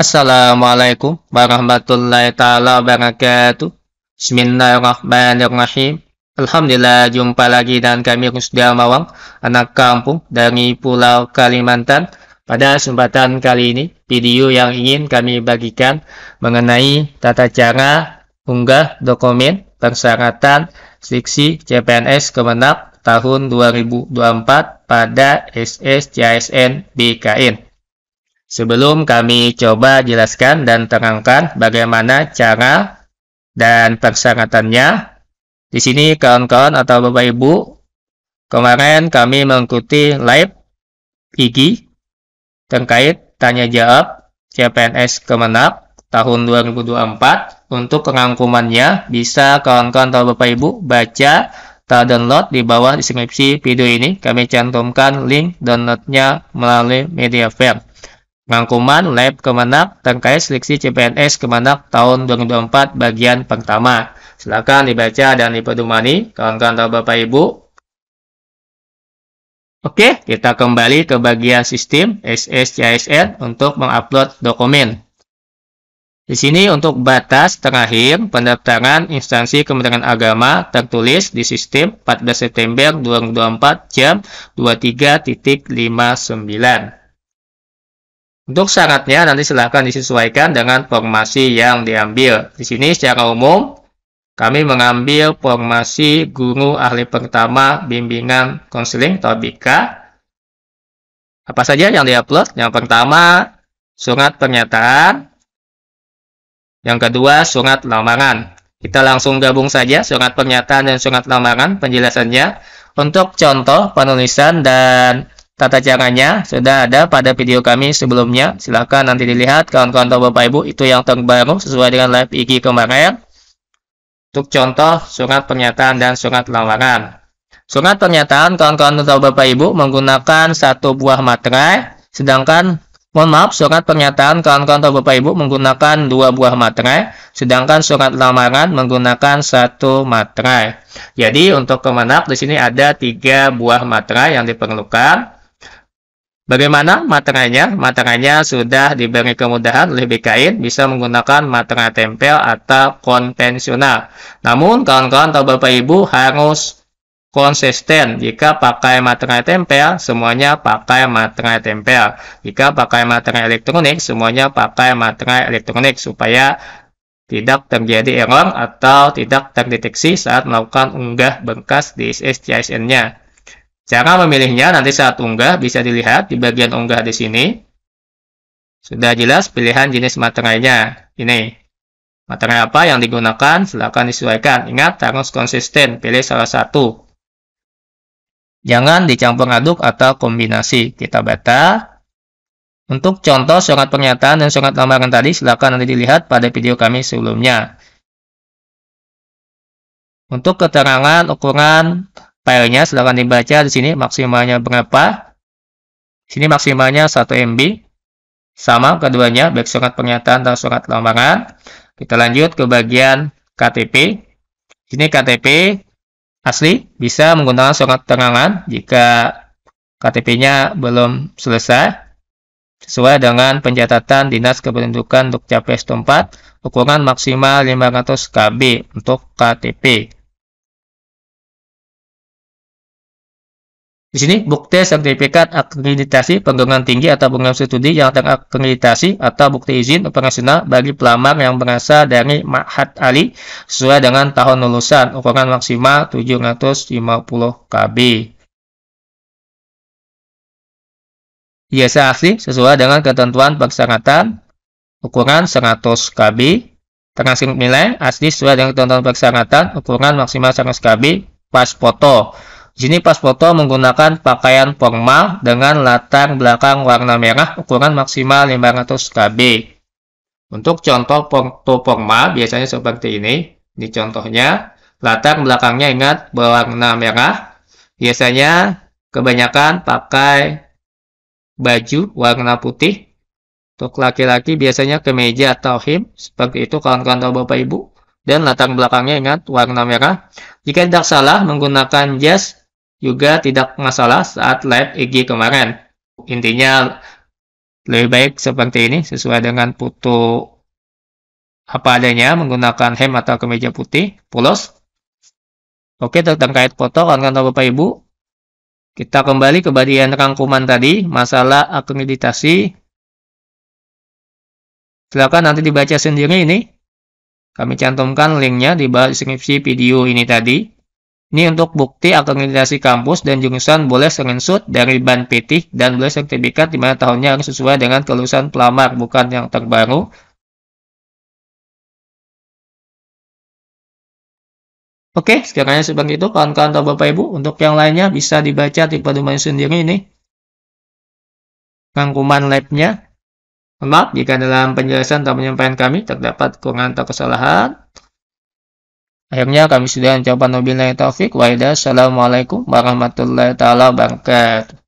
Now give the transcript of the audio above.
Assalamualaikum warahmatullahi taala wabarakatuh. Bismillahirrahmanirrahim. Alhamdulillah jumpa lagi dan kami Rusdi Mawang, anak kampung dari Pulau Kalimantan. Pada kesempatan kali ini, video yang ingin kami bagikan mengenai tata cara unggah dokumen persyaratan seleksi CPNS Kemenak tahun 2024 pada SSCSN BKN. Sebelum kami coba jelaskan dan terangkan bagaimana cara dan persyaratannya, di sini kawan-kawan atau Bapak Ibu, kemarin kami mengikuti live IG terkait tanya jawab CPNS Kemenak tahun 2024. Untuk rangkumannya bisa kawan-kawan atau Bapak Ibu baca atau download di bawah deskripsi video ini. Kami cantumkan link downloadnya melalui media file. Rangkuman Lab Kemenak terkait seleksi CPNS Kemenak tahun 2024 bagian pertama. Silakan dibaca dan dipedomani kawan-kawan atau Bapak Ibu. Oke, kita kembali ke bagian sistem SSCISN untuk mengupload dokumen. Di sini untuk batas terakhir pendaftaran instansi Kementerian Agama tertulis di sistem 14 September 2024 jam 23.59. Untuk syaratnya nanti silahkan disesuaikan dengan formasi yang diambil. Di sini secara umum kami mengambil formasi guru ahli pertama bimbingan konseling atau BK. Apa saja yang diupload? Yang pertama surat pernyataan. Yang kedua surat lamaran. Kita langsung gabung saja surat pernyataan dan surat lamaran penjelasannya. Untuk contoh penulisan dan tata caranya sudah ada pada video kami sebelumnya. Silahkan nanti dilihat kawan-kawan atau Bapak Ibu itu yang terbaru sesuai dengan live IG kemarin. Untuk contoh surat pernyataan dan surat lamaran. Surat pernyataan kawan-kawan atau Bapak Ibu menggunakan satu buah materai, sedangkan Mohon maaf, surat pernyataan kawan-kawan atau Bapak Ibu menggunakan dua buah materai, sedangkan surat lamaran menggunakan satu materai. Jadi, untuk kemenak di sini ada tiga buah materai yang diperlukan. Bagaimana materainya? Materainya sudah diberi kemudahan oleh BKN bisa menggunakan materai tempel atau konvensional. Namun kawan-kawan atau Bapak Ibu harus konsisten. Jika pakai materai tempel, semuanya pakai materai tempel. Jika pakai materai elektronik, semuanya pakai materai elektronik supaya tidak terjadi error atau tidak terdeteksi saat melakukan unggah bengkas di SCISN-nya. Cara memilihnya nanti saat unggah bisa dilihat di bagian unggah di sini. Sudah jelas pilihan jenis materainya. Ini. Materai apa yang digunakan, silakan disesuaikan. Ingat, harus konsisten. Pilih salah satu. Jangan dicampur aduk atau kombinasi. Kita baca. Untuk contoh surat pernyataan dan surat lamaran tadi, silakan nanti dilihat pada video kami sebelumnya. Untuk keterangan, ukuran, filenya silahkan dibaca di sini maksimalnya berapa di sini maksimalnya 1 MB sama keduanya baik surat pernyataan atau surat lamaran kita lanjut ke bagian KTP di sini KTP asli bisa menggunakan surat terangan jika KTP-nya belum selesai sesuai dengan pencatatan Dinas Kependudukan untuk capres tempat ukuran maksimal 500 KB untuk KTP. Di sini bukti sertifikat akreditasi perguruan tinggi atau program studi yang terakreditasi atau bukti izin operasional bagi pelamar yang berasal dari Ma'had Ali sesuai dengan tahun lulusan ukuran maksimal 750 KB. Ijazah asli sesuai dengan ketentuan persyaratan ukuran 100 KB. Transkrip nilai asli sesuai dengan ketentuan persyaratan ukuran maksimal 100 KB. Pas foto di sini pas foto menggunakan pakaian formal dengan latar belakang warna merah ukuran maksimal 500 KB. Untuk contoh foto formal biasanya seperti ini. Ini contohnya. Latar belakangnya ingat berwarna merah. Biasanya kebanyakan pakai baju warna putih. Untuk laki-laki biasanya kemeja atau him. Seperti itu kawan-kawan atau bapak ibu. Dan latar belakangnya ingat warna merah. Jika tidak salah menggunakan jas juga tidak masalah saat live IG kemarin. Intinya lebih baik seperti ini sesuai dengan foto apa adanya menggunakan hem atau kemeja putih polos. Oke, terkait foto kawan-kawan Bapak Ibu, kita kembali ke bagian rangkuman tadi, masalah akreditasi. Silakan nanti dibaca sendiri ini. Kami cantumkan linknya di bawah deskripsi video ini tadi. Ini untuk bukti akreditasi kampus dan jurusan boleh screenshot dari ban PT dan boleh sertifikat di mana tahunnya harus sesuai dengan kelulusan pelamar, bukan yang terbaru. Oke, sekiranya seperti itu, kawan-kawan atau Bapak-Ibu, untuk yang lainnya bisa dibaca di pedoman sendiri ini. Rangkuman labnya. Maaf, jika dalam penjelasan atau penyampaian kami terdapat kurang atau kesalahan, Akhirnya kami sudah mencoba nobilnya taufik wa Assalamualaikum warahmatullahi taala wabarakatuh.